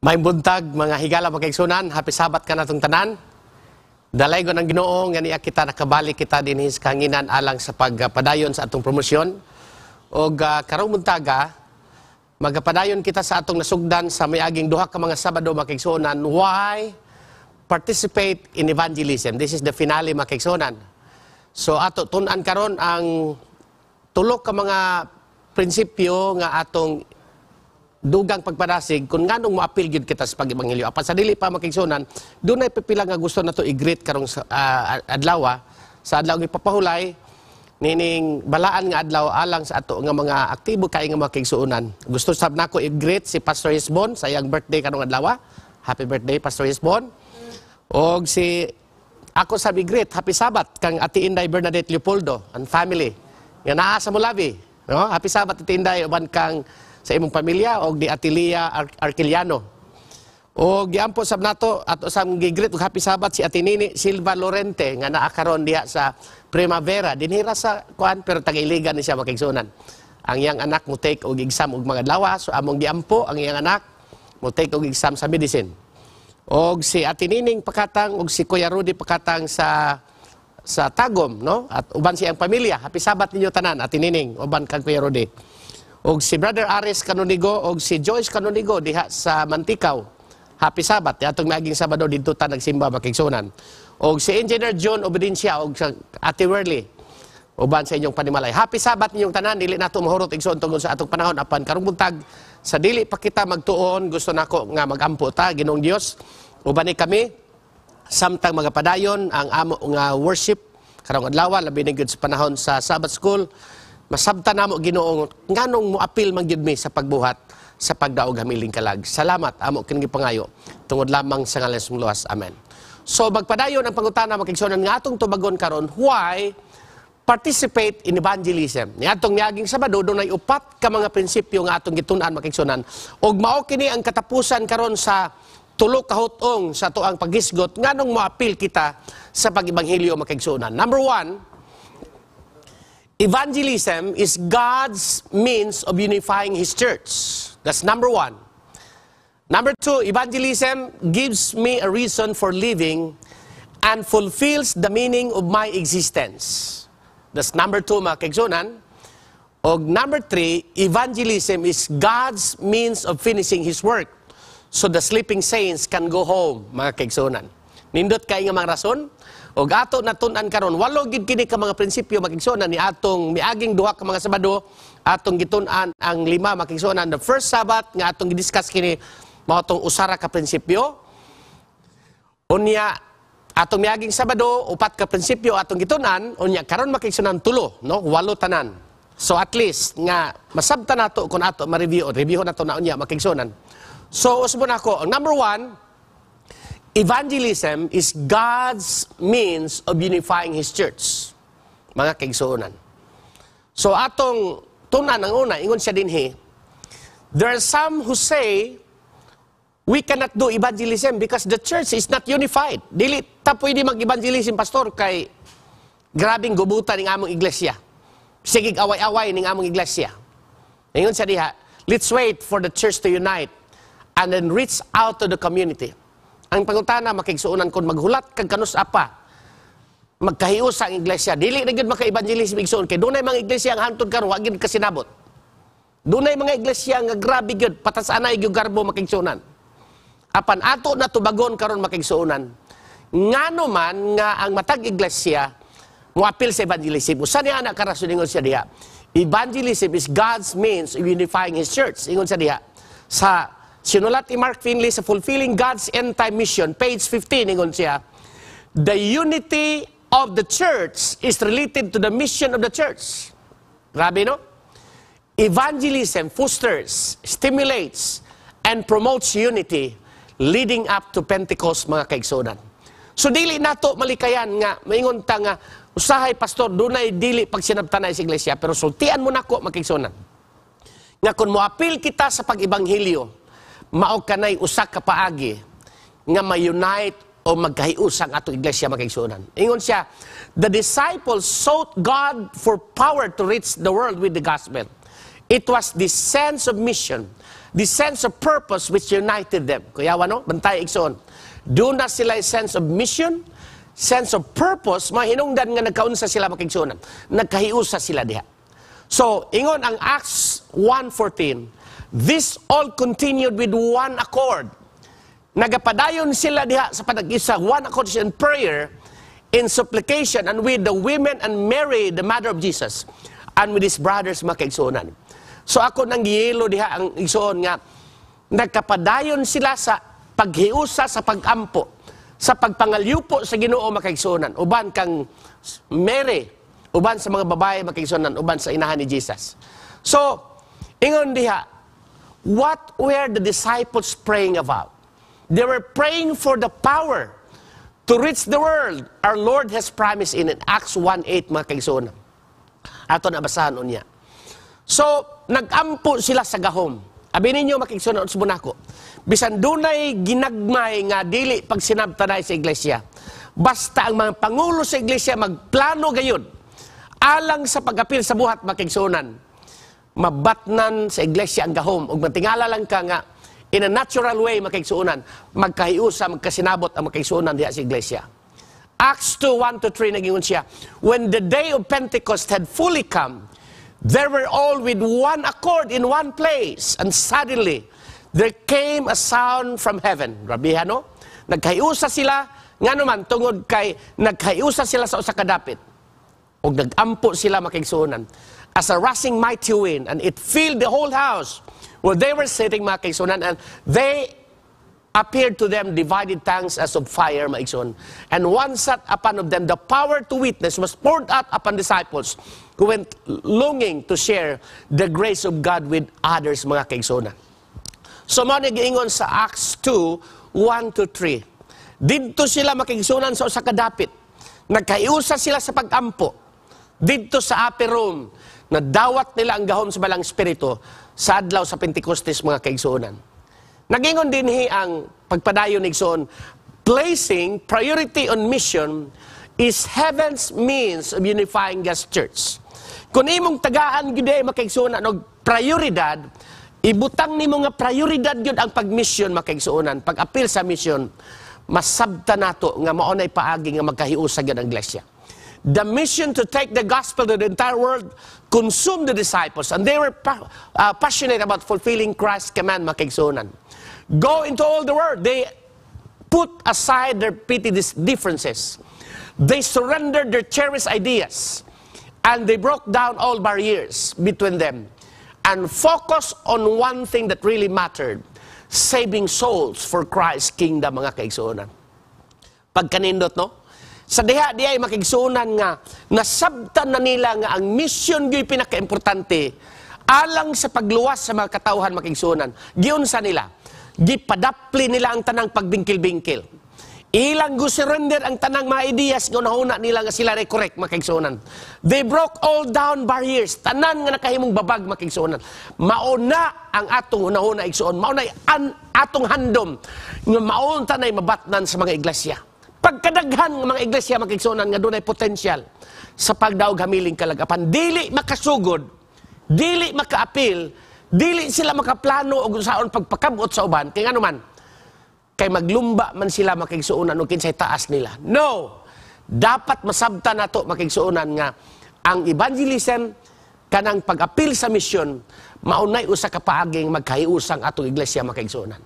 May buntag mga higala magkaigsunan, happy sabat ka natong tanan. Dalay ko ng ginoong, nga niya kita nakabalik kita din his kanginan alang sa pagpadayon sa atong promosyon. O uh, ah, karong buntaga, magpadayon kita sa atong nasugdan sa may aging duha ka mga Sabado magkaigsunan. Why participate in evangelism? This is the finale magkaigsunan. So ato tunan karon ang tulok ka mga prinsipyo nga atong dugang pagpadasig kung nganong ma-appeal gyud kita sa pag-ebanghelyo apan sa dili pa makigsunan dunay pipila nga gusto nato i-greet karong uh, adlaw ah. sa adlaw ipapahulay nining balaan nga adlaw alang sa ato nga mga aktibo kay nga makigsuonan gusto sab nako i-greet si Pastor Isbon sa iyang birthday karong Adlawa. Ah. happy birthday Pastor Isbon og si ako i greet happy sabat kang ati Inday Bernadette Leopoldo and family nga naa sa Mulabi no happy sabat ati Inday uban kang sa imong pamilya og ni Atilia Ar Arquiliano. O giampo sab nato at sa gigreet og happy sabat si Atinini Silva Lorente nga naa karon diha sa Primavera dinhira sa kuan pero tagailigan ni siya makigsunan. Ang iyang anak mo take og exam og mga dlawa so among giampo ang iyang anak mo take og exam sa medicine. Og si Atinining Pakatang og si Kuya Rudy Pakatang sa sa Tagom no at uban siyang pamilya happy sabat ninyo tanan Atinining uban kag Kuya Rudy og si Brother Aris Kanunigo og si Joyce Kanunigo diha sa Mantikaw. Happy Sabat. Atong maging Sabado dito ta nagsimba makigsunan. Og si Engineer John Obedensya og sa Ate Worley. Uban sa inyong panimalay. Happy Sabat ninyong tanan. Dili nato mahurot igsoon tungod sa atong panahon apan karong buntag sa dili pa kita magtuon gusto nako nga magampo ta Ginoong Dios. Uban ni kami samtang magapadayon ang amo nga worship karong adlaw labi na sa panahon sa Sabbath school Masabta namo Ginoo nganong mo apil man gyud mi sa pagbuhat sa pagdaog hamiling kalag. Salamat amo kining pangayo tungod lamang sa ngalan sa luwas. Amen. So magpadayon ang pangutana makigsunan nga atong tubagon karon why participate in evangelism. Ni atong niaging Sabado dunay upat ka mga prinsipyo nga atong gitun-an makigsunan og mao kini ang katapusan karon sa tulo ka sa tuang paghisgot nganong moapil kita sa pag-ebanghelyo makigsunan. Number one, Evangelism is God's means of unifying His church. That's number one. Number two, evangelism gives me a reason for living and fulfills the meaning of my existence. That's number two, mga kaigsunan. O number three, evangelism is God's means of finishing His work so the sleeping saints can go home, mga kaigsunan. Nindot kayo nga mga rason? O ato na tunan karon walo gid kini ka mga prinsipyo makigsuonan ni atong miaging duha ka mga Sabado atong gitun-an ang lima makigsuonan the first Sabat nga atong gidiscuss kini mao tong usara ka prinsipyo. Unya atong miaging Sabado upat ka prinsipyo atong gitunan unya karon makigsuonan tulo no walo tanan. So at least nga masabta nato kun ato ma-review review nato na unya makigsuonan. So usbon ako, number one, Evangelism is God's means of unifying His church. Mga kaigsuunan. So atong tunan ang una, ingon siya dinhi, there are some who say, we cannot do evangelism because the church is not unified. Dili tapo pwede mag-evangelism, pastor, kay grabing gubutan ng among iglesia. Sigig away-away ng among iglesia. Ingon siya diha, let's wait for the church to unite and then reach out to the community. Ang pangutana, makigsuunan kon maghulat kag kanus apa. Magkahius ang iglesia. Dili na gid maka-evangelism igsuon kay dunay mga iglesia ang hantod karon wa gid kasinabot. Dunay mga iglesia nga grabe gyud anay gyud garbo makigsuunan. Apan ato na tubagon karon makigsuunan. Ngano man nga ang matag iglesia muapil sa evangelism. Usa niya anak karason ingon siya diha. Evangelism is God's means of unifying His church. Ingon siya diha. Sa Sinulat ni Mark Finley sa Fulfilling God's End-Time Mission, page 15, ingon siya, The unity of the church is related to the mission of the church. Grabe, no? Evangelism fosters, stimulates, and promotes unity leading up to Pentecost, mga kaigsunan. So, dili nato malikayan nga, maingon ta nga, usahay, pastor, dunay dili pag sinabtanay sa iglesia, pero sultian mo nako, mga kaigsunan. Nga kung moapil kita sa pag-ibanghilyo, mao kanay usa ka paagi nga ma-unite o magkahiusang ato iglesia magkaigsuonan. Ingon siya, the disciples sought God for power to reach the world with the gospel. It was the sense of mission, the sense of purpose which united them. Kaya ano? bantay igsuon. Do na sila sense of mission, sense of purpose, mahinungdan nga nagkaunsa sila magkaigsuonan. Nagkahiusa sila diha. So, ingon ang Acts 1.14, This all continued with one accord. Nagapadayon sila diha sa panag-isa, one accord in prayer, in supplication, and with the women and Mary, the mother of Jesus, and with his brothers makaigsuonan. So ako nang yelo diha ang igsuon nga, nagkapadayon sila sa paghiusa sa pagampo, sa pagpangalyupo sa ginoo makaigsuonan. Uban kang Mary, uban sa mga babae makaigsuonan, uban sa inahan ni Jesus. So, ingon diha, What were the disciples praying about? They were praying for the power to reach the world. Our Lord has promised in Acts 1.8, mga kaigsoon. Ato na basahan niya. So, nagampo sila sa gahom. Abi ninyo makigsunan sa bunako. Bisan dunay ginagmay nga dili pag sinabtanay sa iglesia. Basta ang mga pangulo sa iglesia magplano gayud alang sa pagapil sa buhat makigsunan mabatnan sa iglesia ang gahom ug matingala lang ka nga in a natural way makigsuonan magkahiusa magkasinabot ang makigsuonan diha sa iglesia Acts 2, 1 to 3 naging siya. When the day of Pentecost had fully come, they were all with one accord in one place. And suddenly, there came a sound from heaven. Grabihan, no? Nagkaiusa sila, nga naman, tungod kay, nagkaiusa sila sa usa kadapit. O nagampo sila makigsuunan as a rushing mighty wind, and it filled the whole house where they were sitting, mga kaigsunan, and they appeared to them divided tongues as of fire, maigsoon. And one sat upon of them. The power to witness was poured out upon disciples who went longing to share the grace of God with others, mga kaigsunan. So, mo giingon sa Acts 2, 1 to 3. Dito sila makingsunan sa usa kadapit. Nagkaiusa sila sa pagampo. Dito sa upper room na dawat nila ang gahom sa balang espiritu sa adlaw sa Pentecostes mga kaigsuonan. Nagingon din hi ang pagpadayon ni igsoon, placing priority on mission is heaven's means of unifying God's church. Kung imong tagaan gid eh, makaigsuonan og prioridad, ibutang nimo nga prioridad gyud ang pagmission makaigsuonan, pag-apil sa mission, masabta nato nga maunay paagi nga magkahiusa gyud ang iglesia. the mission to take the gospel to the entire world consumed the disciples. And they were pa uh, passionate about fulfilling Christ's command, makigsunan. Go into all the world. They put aside their petty differences. They surrendered their cherished ideas. And they broke down all barriers between them. And focused on one thing that really mattered. Saving souls for Christ's kingdom, mga kaigsunan. Pagkanindot, no? sa diha diay makigsunan nga nasabtan na nila nga ang mission gyoy pinakaimportante alang sa pagluwas sa mga katawhan makigsunan giun sa nila gipadapli nila ang tanang pagbingkil-bingkil ilang go surrender ang tanang mga ideas nga unahuna nila nga sila recorrect makigsunan they broke all down barriers tanan nga nakahimong babag makigsunan mauna ang atong unahuna igsuon mauna ang atong handom nga maunta nay mabatnan sa mga iglesia Pagkadaghan ng mga iglesia makigsunan nga dunay potensyal sa pagdaog hamiling kalagapan, dili makasugod, dili makaapil, dili sila makaplano og unsaon pagpakabot sa uban kay nganuman kay maglumba man sila makigsuonan og kinsay taas nila. No. Dapat masabta nato makigsuonan nga ang evangelism kanang pag-apil sa misyon maunay usa ka paaging magkahiusang atong iglesia makigsuonan.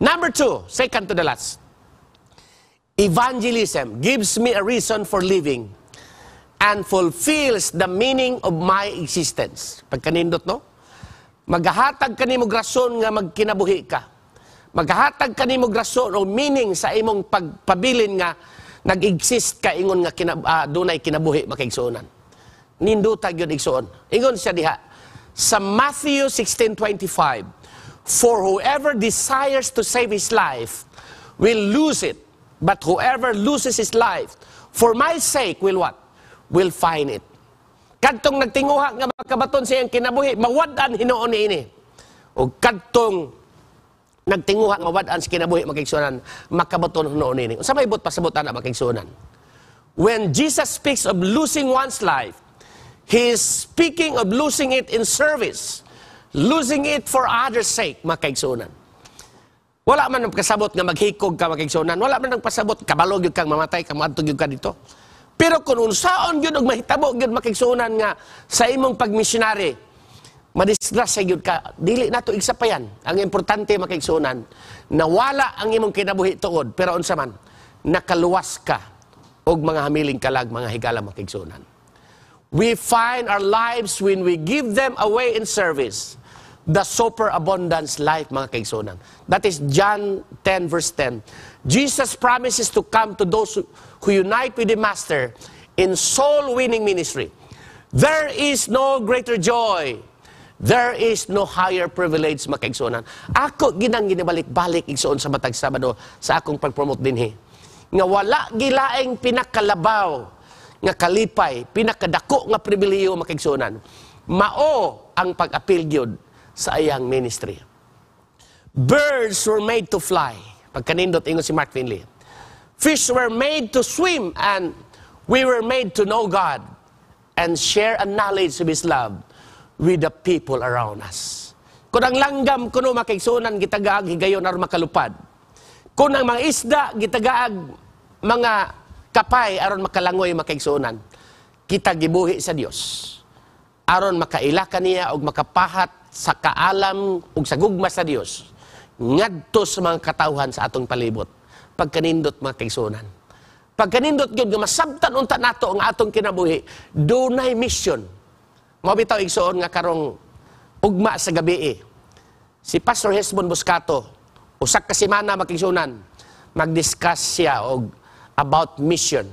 Number two, second to the last. Evangelism gives me a reason for living and fulfills the meaning of my existence. Pagkanindot, no? Maghahatag kanimo rason nga magkinabuhi ka. Maghahatag kanimo rason o meaning sa imong pagpabilin nga nag-exist ka ingon nga kinab uh, dunay kinabuhi makaigsuonan. Ninduta gyud igsuon. Ingon siya diha sa Matthew 16:25, for whoever desires to save his life will lose it But whoever loses his life, for my sake, will what? Will find it. Kadtong nagtinguha nga makabaton siyang kinabuhi, mawadan hinoon ini. O kadtong nagtinguha nga wadan sa kinabuhi makiksunan, makabaton hinoon ini. Sa may ibot pasabutan na makiksunan. When Jesus speaks of losing one's life, He is speaking of losing it in service, losing it for others' sake, makaigsunan. Wala man ang kasabot nga maghikog ka makigsunan. Wala man ang pasabot. Kabalog yun kang mamatay, kang maantog yun ka dito. Pero kung unsaon yun og mahitabo yun makigsunan nga sa imong pagmisyonary, madisgrasya yun ka, dili na pa yan. Ang importante makigsunan, nawala ang imong kinabuhi tuod, pero unsa man, nakaluwas ka og mga hamiling kalag, mga higala makigsunan. We find our lives when we give them away in service the superabundance life, mga kaigsunan. That is John 10 verse 10. Jesus promises to come to those who unite with the Master in soul-winning ministry. There is no greater joy. There is no higher privilege, mga kaigsunan. Ako, ginang ginibalik-balik, igsoon sa matag Sabado, sa akong pag-promote din, he. Nga wala gilaing pinakalabaw, nga kalipay, pinakadako nga pribiliyo, mga kaigsunan. Mao ang pag-apil sa iyang ministry. Birds were made to fly. Pagkanindot, ingon si Mark Finley. Fish were made to swim and we were made to know God and share a knowledge of His love with the people around us. Kung ang langgam kuno makigsunan gitagaag higayon aron makalupad. Kung ang mga isda gitagaag mga kapay aron makalangoy makigsunan. Kita gibuhi sa Dios aron makaila kaniya og makapahat sa kaalam ug sa gugma sa Dios ngadto sa mga katawhan sa atong palibot pagkanindot mga kaigsunan pagkanindot gyud nga masabtan unta nato ang atong kinabuhi dunay mission mao bitaw igsuon nga karong ugma sa gabi eh. si Pastor Hesbon Buscato usak ka semana makigsunan magdiscuss siya og about mission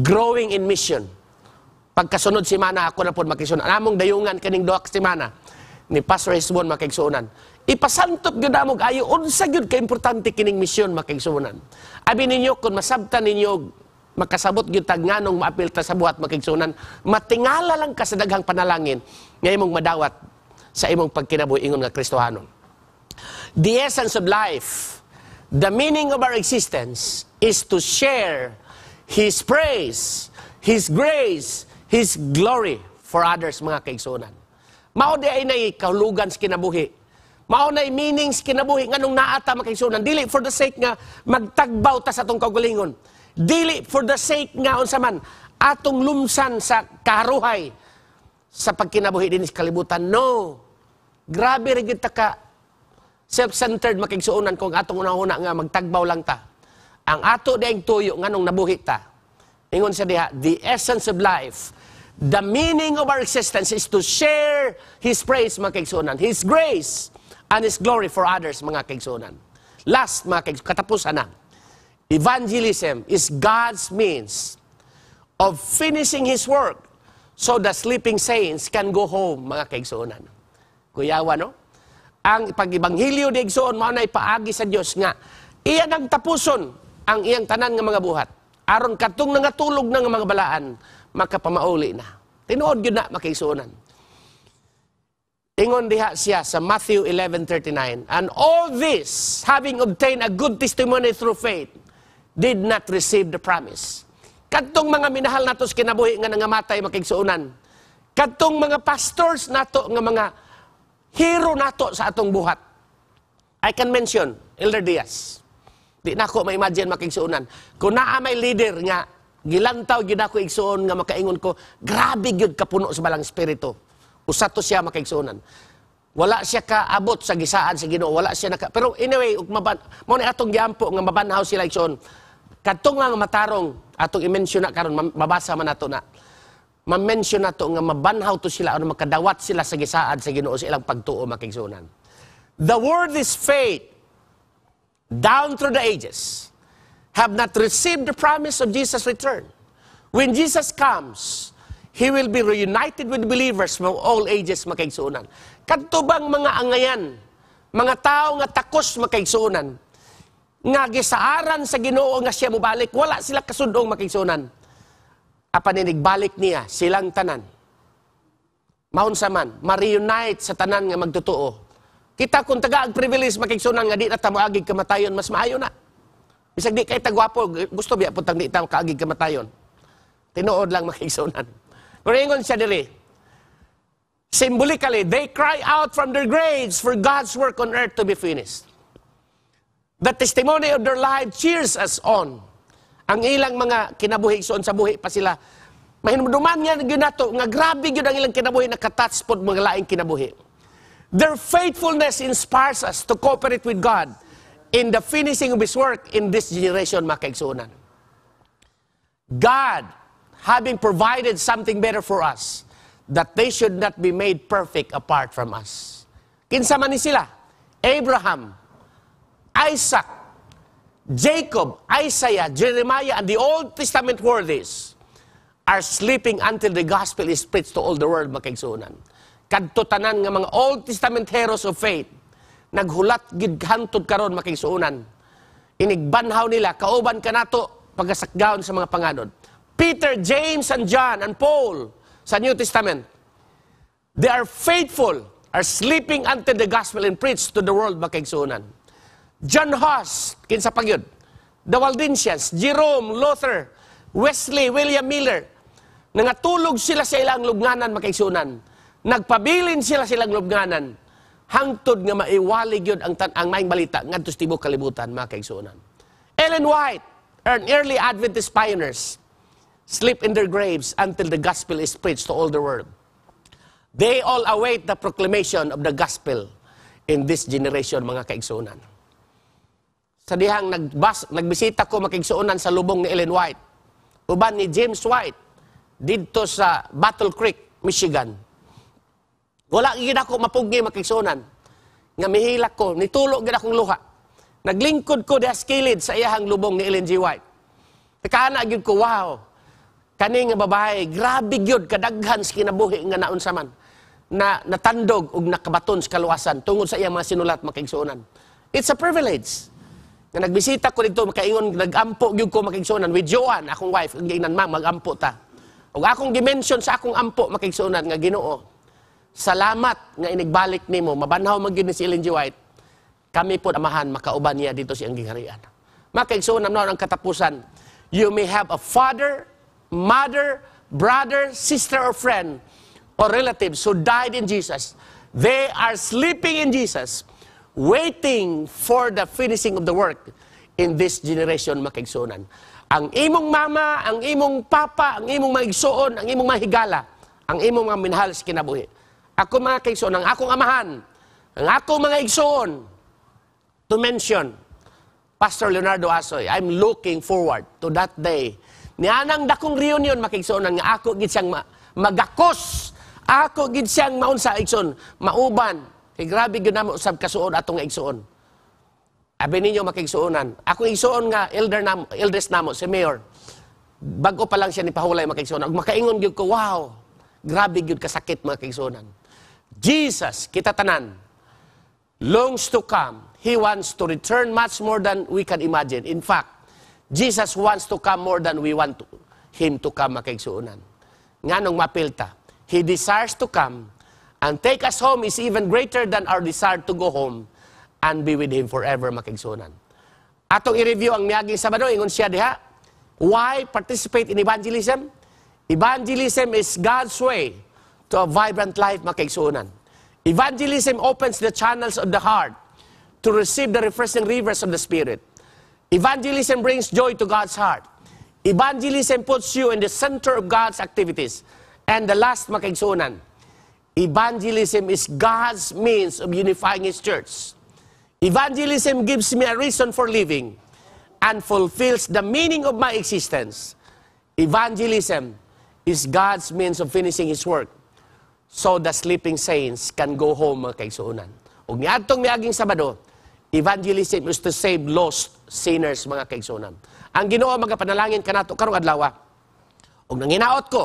growing in mission pagkasunod semana ako na pod makigsunan among dayungan kaning duha ka semana ni Pastor Isbon makigsuunan. Ipasantop gyud namog ayo unsa gyud ka importante kining misyon makigsuunan. Abi ninyo kun masabtan ninyo makasabot gyud tag nganong maapil ta sa buhat makigsuunan, matingala lang ka sa daghang panalangin nga imong madawat sa imong pagkinabuhi ingon nga Kristohanon. The essence of life, the meaning of our existence is to share His praise, His grace, His glory for others, mga kaigsunan. Mao di ay nay kahulugan sa kinabuhi. Mao nay meaning sa kinabuhi nganong naa ta makaigsunan dili for the sake nga magtagbaw ta sa atong kagulingon. Dili for the sake nga unsa man atong lumsan sa karuhay sa pagkinabuhi din sa kalibutan. No. Grabe ra gyud ka self-centered makigsuonan kung atong una-una nga magtagbaw lang ta. Ang ato daing tuyo nganong nabuhi ta. Ingon sa diha, the essence of life The meaning of our existence is to share His praise, mga kaigsunan. His grace and His glory for others, mga kaigsunan. Last, mga kaigsunan, katapusan na. Evangelism is God's means of finishing His work so the sleeping saints can go home, mga kaigsunan. Kuyawa, no? Ang pag-ibanghilyo de igsuon, mao na ipaagi sa Dios nga, iya tapuson ang iyang tanan nga mga buhat. Aron katung nangatulog na mga balaan, makapamauli na. Tinuod yun na makiisunan. Ingon diha siya sa Matthew 11.39, And all this, having obtained a good testimony through faith, did not receive the promise. Kadtong mga minahal natos kinabuhi nga nangamatay makigsuunan. Kadtong mga pastors nato nga mga hero nato sa atong buhat. I can mention Elder Diaz. Di na ako ma-imagine makigsuunan. Kung naa may leader nga gilantaw gyud ako igsuon nga makaingon ko, grabe gyud kapuno sa balang espiritu. Usa to siya makaigsuonan. Wala siya kaabot sa gisaan sa Ginoo, wala siya naka Pero anyway, ug maban mo ni atong giampo nga mabanhaw sila igsuon. Kadtong nga matarong atong i-mention na karon mabasa man ato na. Ma-mention nato nga mabanhaw to sila ano makadawat sila sa gisaan sa Ginoo sa ilang pagtuo makaigsuonan. The word is faith down through the ages have not received the promise of Jesus' return. When Jesus comes, He will be reunited with believers from all ages makaigsuunan. Kadto bang mga angayan, mga tao nga takos makaigsuunan, nga gisaaran sa Ginoo nga siya mobalik, wala sila kasudong makaigsuunan. Apan inigbalik niya silang tanan. Maun sa man, ma-reunite sa tanan nga magtotoo. Kita kung taga ang privilege makaigsuunan nga di na tamoagig kamatayon, mas maayo na. Bisag di kay tagwapo, gusto biya putang di taw kaagig kamatayon. Tinuod lang makigsunan. Pero ingon siya diri. Symbolically, they cry out from their graves for God's work on earth to be finished. The testimony of their life cheers us on. Ang ilang mga kinabuhi, suon sa buhi pa sila, Mahinumduman nga yun nato, nga grabe yun ang ilang kinabuhi na katatspod mga laing kinabuhi. Their faithfulness inspires us to cooperate with God in the finishing of His work in this generation, mga kaigsunan. God, having provided something better for us, that they should not be made perfect apart from us. Kinsa man ni sila? Abraham, Isaac, Jacob, Isaiah, Jeremiah, and the Old Testament worthies are sleeping until the gospel is preached to all the world, mga kaigsunan. Kadto tanan nga mga Old Testament heroes of faith naghulat gid hantod karon makigsuunan. Inigbanhaw nila kauban ka nato pagasakgaon sa mga panganod. Peter, James, and John, and Paul sa New Testament, they are faithful, are sleeping until the gospel and preached to the world makaigsuunan. John Huss, kinsa pagyod, the Waldensians, Jerome, Luther, Wesley, William Miller, nangatulog sila sa ilang lubnganan makaigsuunan. Nagpabilin sila sa ilang hangtod nga maiwalig yun ang, tan- ang maing balita ngadto sa tibuok kalibutan mga kaigsuonan. Ellen White, an early Adventist pioneers, sleep in their graves until the gospel is preached to all the world. They all await the proclamation of the gospel in this generation, mga kaigsuunan. Sa dihang nagbas, nagbisita ko makigsuunan sa lubong ni Ellen White, uban ni James White, dito sa Battle Creek, Michigan. Wala gid ako mapugi makigsunan. Nga mihilak ko, nitulo gid akong luha. Naglingkod ko sa kilid sa iyahang lubong ni Ellen G. White. Nakana gid ko, wow. Kani nga babae, grabe gyud kadaghan sa kinabuhi nga naon sa man na natandog og nakabaton sa kaluwasan tungod sa iyang mga sinulat makigsunan. It's a privilege. Nga nagbisita ko dito, makaingon, nagampo gyud ko makigsunan with Joanne, akong wife, ang ginan ma, magampo ta. Og akong gimension sa akong ampo makigsunan nga Ginoo. Salamat nga inigbalik nimo mabanhaw man gyud ni si Ellen G. White. Kami pod amahan makauban niya dito si ang gingharian. Makaigsoon na ang katapusan. You may have a father, mother, brother, sister or friend or relatives who died in Jesus. They are sleeping in Jesus, waiting for the finishing of the work in this generation makaigsunan. Ang imong mama, ang imong papa, ang imong maigsuon, ang imong mahigala, ang imong mga minhal sa kinabuhi. Ako mga kaigsoon, ang akong amahan, ang akong mga igsoon, to mention, Pastor Leonardo Asoy, I'm looking forward to that day. Nianang dakong reunion, makigsoon, nga ako gid siyang ma magakos. Ako gid siyang maunsa, igsoon, mauban. Kay grabe gyud namo usab kasuod atong igsoon. Abi ninyo makigsuonan. Ako igsuon nga elder namo, eldest namo si Mayor. Bago pa lang siya ni pahulay makigsuonan. Makaingon gyud ko, wow. Grabe gyud kasakit mga kaigsuonan. Jesus, kita tanan, longs to come. He wants to return much more than we can imagine. In fact, Jesus wants to come more than we want to, Him to come makaigsuunan. Nga nung mapilta, He desires to come and take us home is even greater than our desire to go home and be with Him forever makaigsuunan. Atong i-review ang niyaging Sabado, ingon siya diha, why participate in evangelism? Evangelism is God's way to a vibrant life, makaigsuunan. Evangelism opens the channels of the heart to receive the refreshing rivers of the Spirit. Evangelism brings joy to God's heart. Evangelism puts you in the center of God's activities. And the last, makaigsuunan, evangelism is God's means of unifying His church. Evangelism gives me a reason for living and fulfills the meaning of my existence. Evangelism is God's means of finishing His work. so the sleeping saints can go home kay suunan. Ug niadtong miaging Sabado, evangelism is to save lost sinners mga kaigsunan. Ang Ginoo magapanalangin kanato karong adlaw. Ah. Ug nanginaot ko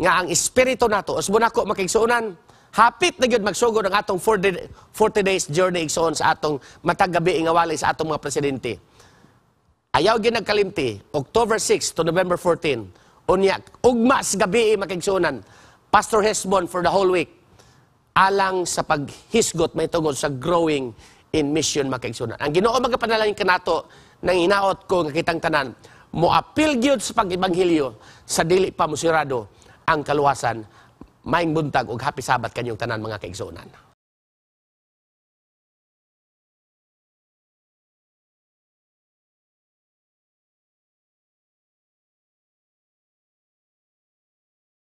nga ang espiritu nato usbo nako makaigsunan hapit na gyud magsugod ang atong 40, 40 days journey igsoon sa atong matag gabi nga walay sa atong mga presidente. Ayaw gyud nagkalimti October 6 to November 14 unya ugmas gabi makaigsunan Pastor Hesbon for the whole week. Alang sa paghisgot may tungod sa growing in mission makaigsunan. Ang Ginoo magapanalangin kanato nang inaot ko nga kitang tanan moapil gyud sa pag-ebanghelyo sa dili pa musirado ang kaluwasan maing buntag ug happy sabat kanyong tanan mga kaigsunan.